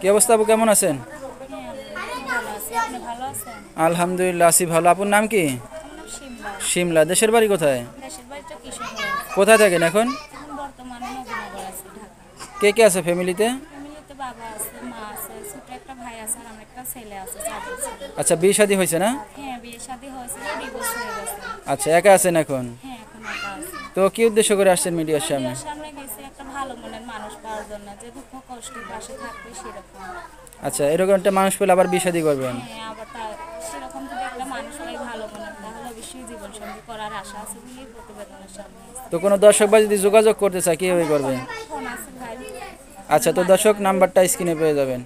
কি অবস্থা আপু কেমন আছেন আলহামদুলিল্লাহ আছি ভালো আপুর নাম কি সিমলা দেশের বাড়ি কোথায় কোথায় থাকেন এখন কে কে আছে ফ্যামিলিতে আচ্ছা বিয়ে শাদী হয়েছে না আচ্ছা একা আছেন এখন হ্যাঁ, তো কি উদ্দেশ্য করে আসছেন মিডিয়ার সামনে মানুষ পাওয়ার জন্য যে দুঃখ পাশে থাকবে সেরকম আচ্ছা এরকম একটা মানুষ পেলে আবার বিয়ে শাদী করবেন হ্যাঁ আবার তা সেরকম যদি একটা মানুষ হয় ভালো তাহলে অবশ্যই জীবন সঙ্গী করার আশা আছে সামনে তো কোনো দর্শক বা যদি যোগাযোগ করতে চায় কীভাবে করবে আচ্ছা তো দর্শক নাম্বারটা স্ক্রিনে পেয়ে যাবেন